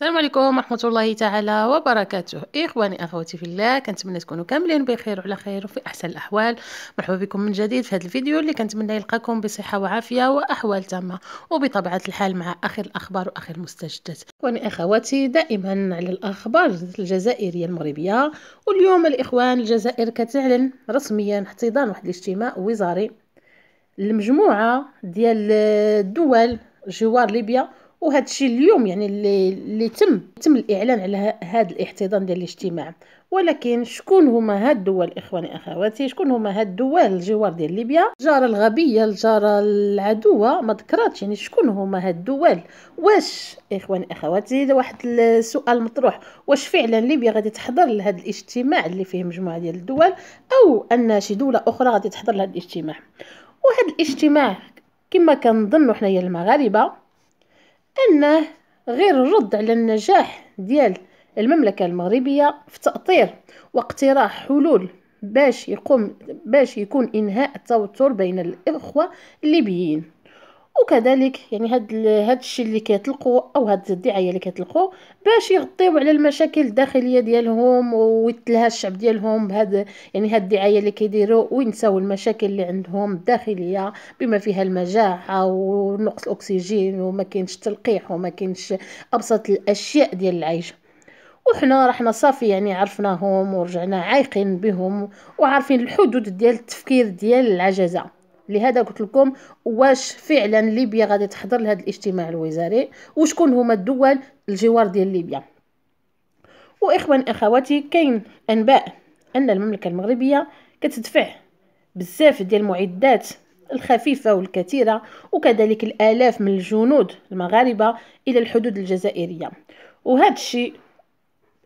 السلام عليكم ورحمة الله تعالى وبركاته إخواني أخواتي في الله كنتمنى تكونوا كاملين بخير وعلى خير وفي أحسن الأحوال مرحبا بكم من جديد في هذا الفيديو اللي كنتمنى يلقاكم بصحة وعافية وأحوال تامة وبطبيعة الحال مع آخر الأخبار وآخر المستجدات إخواني أخواتي دائما على الأخبار الجزائرية المغربية واليوم الإخوان الجزائر كتعلن رسميا احتضان واحد الاجتماع وزاري لمجموعة ديال الدول جوار ليبيا وهذا الشيء اليوم يعني اللي, اللي تم تم الاعلان على هذا الاحتضان ديال الاجتماع ولكن شكون هما هاد الدول اخواني اخواتي شكون هما هاد الدول الجوار ديال ليبيا الجاره الغبيه الجاره العدوه ما ذكراتش يعني شكون هما هاد الدول واش اخواني اخواتي هذا واحد السؤال مطروح واش فعلا ليبيا غادي تحضر لهذا الاجتماع اللي فيه مجموعه ديال الدول او ان شي دوله اخرى غادي تحضر لهذا الاجتماع وهذا الاجتماع كما كنظنوا حنايا المغاربه أنه غير الرد على النجاح ديال المملكة المغربية في تأطير واقتراح حلول باش يقوم باش يكون إنهاء التوتر بين الإخوة الليبيين وكذلك يعني هاد هاد الشيء اللي كيطلقوا او هاد الدعايه اللي كيطلقوا باش يغطيو على المشاكل الداخليه ديالهم ويتلها الشعب ديالهم بهاد يعني هاد الدعايه اللي كيديروا وينساو المشاكل اللي عندهم الداخليه بما فيها المجاعه ونقص الاكسجين وما كاينش تلقيح وما كاينش ابسط الاشياء ديال العيش وحنا رحنا صافي يعني عرفناهم ورجعنا عايقين بهم وعارفين الحدود ديال التفكير ديال العجزه لهذا قلت لكم واش فعلا ليبيا غادي تحضر لهذا الاجتماع الوزاري وشكون هما الدول الجوار ديال ليبيا واخوان اخواتي كاين انباء ان المملكه المغربيه كتدفع بزاف ديال المعدات الخفيفة والكثيرة وكذلك الآلاف من الجنود المغاربة إلى الحدود الجزائرية وهذا الشيء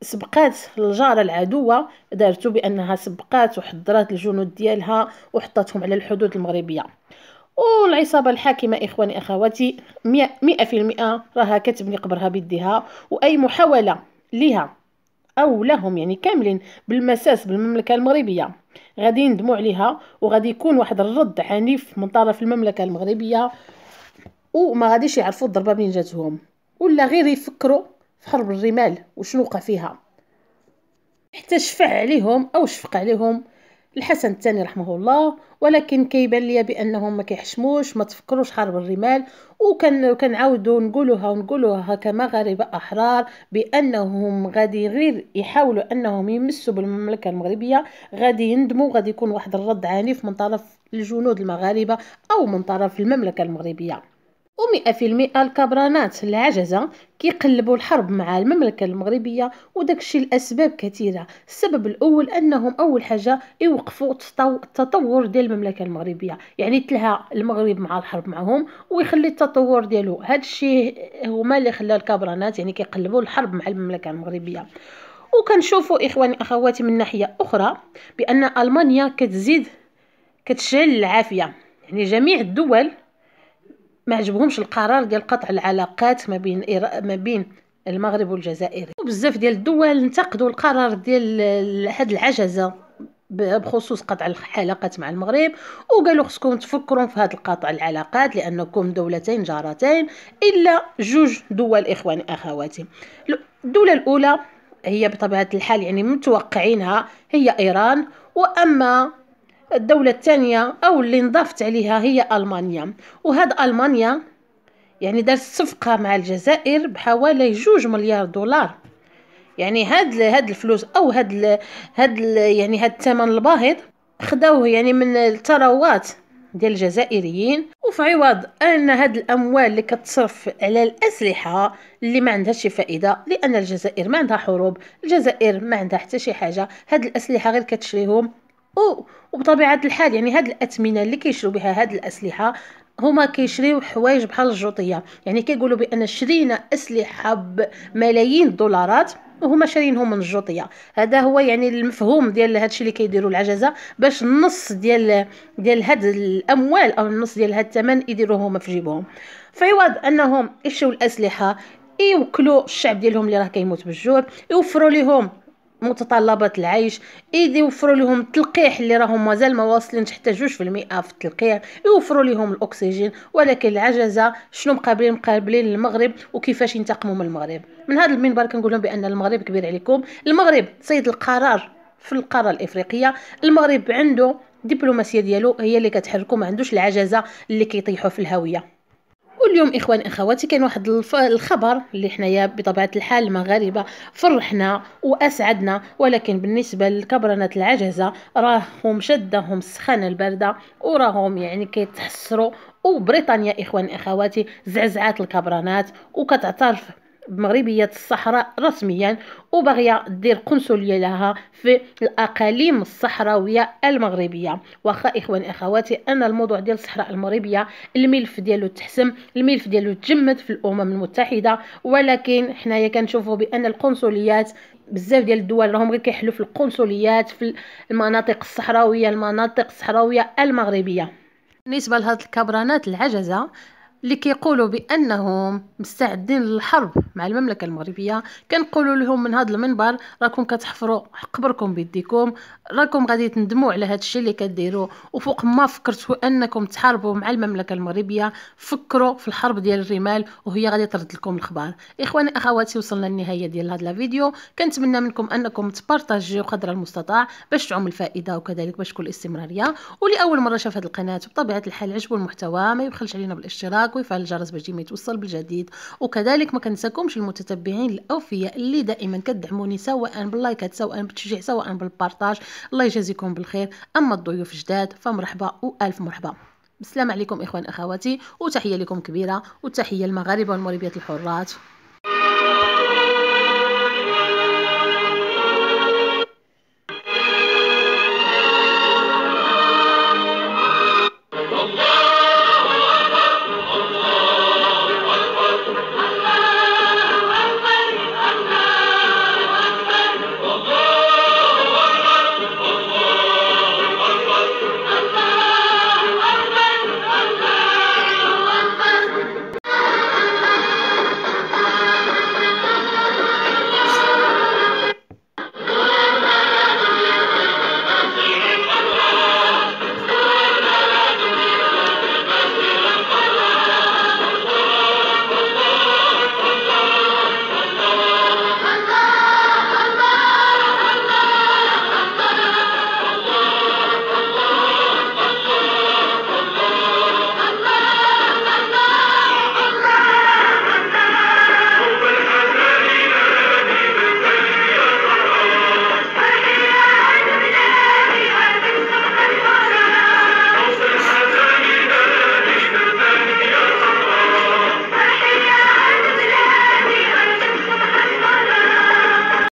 سبقات الجارة العدوة دارتو بأنها سبقات وحضرات الجنود ديالها وحطتهم على الحدود المغربية والعصابة الحاكمة إخواني أخواتي مئة في المئة راها كتبني قبرها بيديها وأي محاولة لها أو لهم يعني كاملين بالمساس بالمملكة المغربية غادي يندموا عليها وغادي يكون واحد الرد عنيف من طرف المملكة المغربية وما غاديش يعرفوا الضربة منين جاتهم ولا غير يفكروا في حرب الرمال وشنو وقع فيها حتى شفع عليهم او شفق عليهم الحسن الثاني رحمه الله ولكن كيبان ليا بانهم ما كيحشموش ما تفكروش حرب الرمال وكان كنعاودوا نقولوها ونقولوها كمغاربه احرار بانهم غادي غير يحاولوا انهم يمسوا بالمملكه المغربيه غادي يندموا غادي يكون واحد الرد عنيف من طرف الجنود المغاربه او من طرف المملكه المغربيه ومئة في المئة الكبرانات العجزة كيقلبوا الحرب مع المملكة المغربية وداكشي الأسباب كثيرة السبب الأول أنهم أول حاجة يوقفوا التطور ديال المملكة المغربية يعني تلهى المغرب مع الحرب معهم ويخلي التطور ديالو هذا الشيء ما اللي خلى الكبرانات يعني كيقلبوا الحرب مع المملكة المغربية وكنشوفوا إخواني أخواتي من ناحية أخرى بأن ألمانيا كتزيد كتشعل العافية يعني جميع الدول ما عجبهمش القرار ديال قطع العلاقات ما بين إيرا... ما بين المغرب والجزائر وبزاف ديال الدول انتقدوا القرار ديال هاد العجزه بخصوص قطع العلاقات مع المغرب وقالوا خصكم تفكروا في هذا القطع العلاقات لانكم دولتين جارتين الا جوج دول اخواني اخواتي الدوله الاولى هي بطبيعه الحال يعني متوقعينها هي ايران واما الدولة الثانية أو اللي نضافت عليها هي ألمانيا وهاد ألمانيا يعني دارت صفقة مع الجزائر بحوالي جوج مليار دولار يعني هاد هاد الفلوس او هاد ال هاد ال يعني هاد الثمن الباهظ خداوه يعني من الثروات ديال الجزائريين وفي عوض ان هاد الاموال اللي كتصرف على الاسلحه اللي ما عندها شي فائده لان الجزائر ما عندها حروب الجزائر ما عندها حتى شي حاجه هاد الاسلحه غير كتشريهم وبطبيعه الحال يعني هاد الاثمنه اللي كيشرو بها هاد الاسلحه هما كيشريو حوايج بحال الجوطيه يعني كيقولوا بان شرينا اسلحه بملايين الدولارات وهما شارينهم من الجوطيه هذا هو يعني المفهوم ديال هادشي اللي كيديروا العجزه باش النص ديال ديال هاد الاموال او النص ديال هاد الثمن يديروه هما في جيبهم في عوض انهم يشريو الاسلحه يوكلوا الشعب ديالهم اللي راه كيموت بالجوع يوفروا لهم متطلبات العيش اذ يوفروا لهم التلقيح اللي راهم مازال ما واصلين حتى جوج في التلقيح يوفروا لهم الاكسجين ولكن العجزه شنو مقابلين مقابلين المغرب وكيفاش ينتقموا من المغرب من هذا المنبر كنقول لهم بان المغرب كبير عليكم المغرب سيد القرار في القاره الافريقيه المغرب عنده الدبلوماسيه ديالو هي اللي كتحركو ما عندوش العجزه اللي كيطيحوا في الهويه واليوم اخوان اخواتي كان واحد الخبر اللي حنايا بطبيعه الحال المغاربه فرحنا واسعدنا ولكن بالنسبه للكبرنات العجزه راهم شدهم السخانه البارده وراهم يعني كيتحسروا وبريطانيا اخوان اخواتي زعزعات الكبرانات وكتعترف مغربية الصحراء رسميا وباغية دير قنصلية لها في الأقاليم الصحراوية المغربية واخا إخواني أخواتي أن الموضوع ديال الصحراء المغربية الملف ديالو تحسم الملف ديالو تجمد في الأمم المتحدة ولكن حنايا كنشوفوا بأن القنصليات بزاف ديال الدول راهم غير كيحلوا في القنصليات في المناطق الصحراوية المناطق الصحراوية المغربية بالنسبه لهاد الكبرانات العجزه اللي كيقولوا بانهم مستعدين للحرب مع المملكه المغربيه كنقولوا لهم من هذا المنبر راكم كتحفروا قبركم بيديكم راكم غادي تندموا على هذا الشيء اللي كديروا وفوق ما فكرتوا انكم تحاربوا مع المملكه المغربيه فكروا في الحرب ديال الرمال وهي غادي ترد لكم الخبار اخواني اخواتي وصلنا للنهايه ديال هذا الفيديو كنتمنى منكم انكم تبارطاجيو قدر المستطاع باش تعم الفائده وكذلك باش تكون الاستمراريه ولاول مره شاف هذه القناه بطبيعه الحال عجبو المحتوى ما يبخلش علينا بالاشتراك الاشتراك ويفعل الجرس باش ديما يتوصل بالجديد وكذلك ما كنساكمش المتتبعين الاوفياء اللي دائما كتدعموني سواء باللايكات سواء بالتشجيع سواء بالبارطاج الله يجازيكم بالخير اما الضيوف جداد فمرحبا والف مرحبا بسلام عليكم اخوان اخواتي وتحيه لكم كبيره وتحيه المغاربه والمغربيات الحرات